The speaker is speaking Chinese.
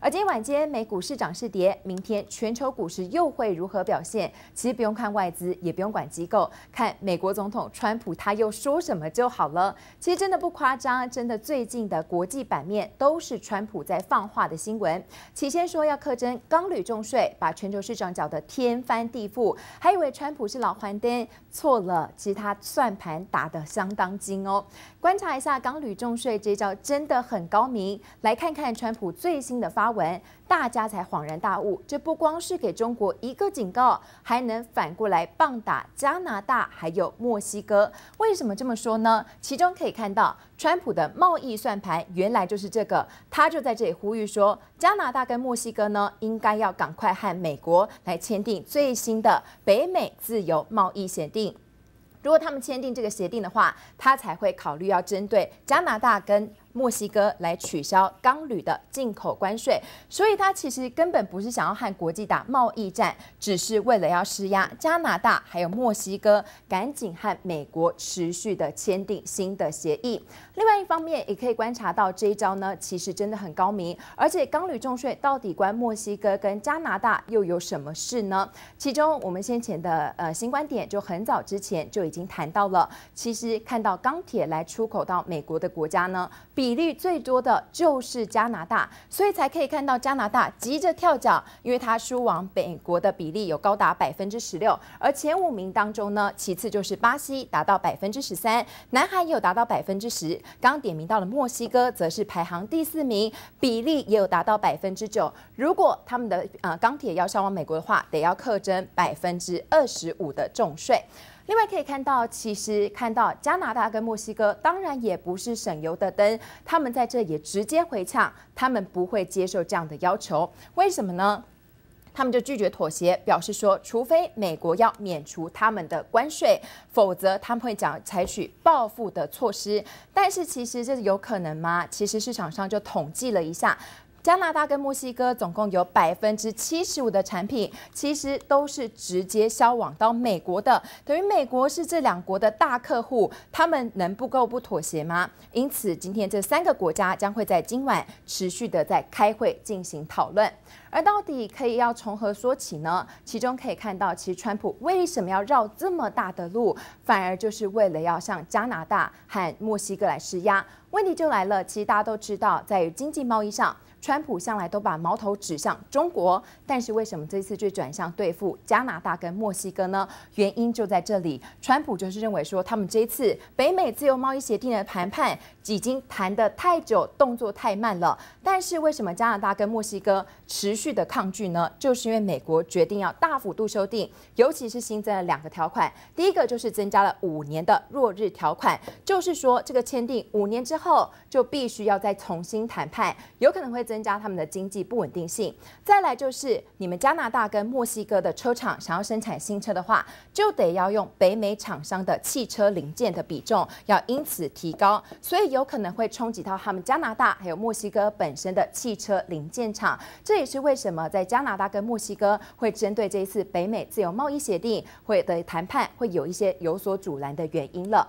而今晚间美股是涨是跌，明天全球股市又会如何表现？其实不用看外资，也不用管机构，看美国总统川普他又说什么就好了。其实真的不夸张，真的最近的国际版面都是川普在放话的新闻。起先说要克征钢铝重税，把全球市场搅得天翻地覆，还以为川普是老黄灯，错了，其实他算盘打得相当精哦。观察一下钢铝重税这招真的很高明。来看看川普最新的发。发文，大家才恍然大悟，这不光是给中国一个警告，还能反过来棒打加拿大还有墨西哥。为什么这么说呢？其中可以看到，川普的贸易算盘原来就是这个，他就在这里呼吁说，加拿大跟墨西哥呢，应该要赶快和美国来签订最新的北美自由贸易协定。如果他们签订这个协定的话，他才会考虑要针对加拿大跟。墨西哥来取消钢铝的进口关税，所以他其实根本不是想要和国际打贸易战，只是为了要施压加拿大还有墨西哥，赶紧和美国持续的签订新的协议。另外一方面，也可以观察到这一招呢，其实真的很高明。而且钢铝重税到底关墨西哥跟加拿大又有什么事呢？其中我们先前的呃新观点就很早之前就已经谈到了，其实看到钢铁来出口到美国的国家呢，比。比例最多的就是加拿大，所以才可以看到加拿大急着跳脚，因为它输往美国的比例有高达百分之十六。而前五名当中呢，其次就是巴西，达到百分之十三；，南也有达到百分之十。刚点名到了墨西哥，则是排行第四名，比例也有达到百分之九。如果他们的呃钢铁要销往美国的话，得要课征百分之二十五的重税。另外可以看到，其实看到加拿大跟墨西哥当然也不是省油的灯，他们在这也直接回呛，他们不会接受这样的要求，为什么呢？他们就拒绝妥协，表示说，除非美国要免除他们的关税，否则他们会讲采取报复的措施。但是其实这是有可能吗？其实市场上就统计了一下。加拿大跟墨西哥总共有百分之七十五的产品，其实都是直接销往到美国的，等于美国是这两国的大客户，他们能不够不妥协吗？因此，今天这三个国家将会在今晚持续的在开会进行讨论。而到底可以要从何说起呢？其中可以看到，其实川普为什么要绕这么大的路，反而就是为了要向加拿大和墨西哥来施压。问题就来了，其实大家都知道，在经济贸易上，川普向来都把矛头指向中国，但是为什么这次却转向对付加拿大跟墨西哥呢？原因就在这里，川普就是认为说，他们这次北美自由贸易协定的谈判已经谈得太久，动作太慢了。但是为什么加拿大跟墨西哥持？续的抗拒呢，就是因为美国决定要大幅度修订，尤其是新增了两个条款。第一个就是增加了五年的弱日条款，就是说这个签订五年之后就必须要再重新谈判，有可能会增加他们的经济不稳定性。再来就是你们加拿大跟墨西哥的车厂想要生产新车的话，就得要用北美厂商的汽车零件的比重要因此提高，所以有可能会冲击到他们加拿大还有墨西哥本身的汽车零件厂，这也是为。为什么在加拿大跟墨西哥会针对这一次北美自由贸易协定会的谈判会有一些有所阻拦的原因了？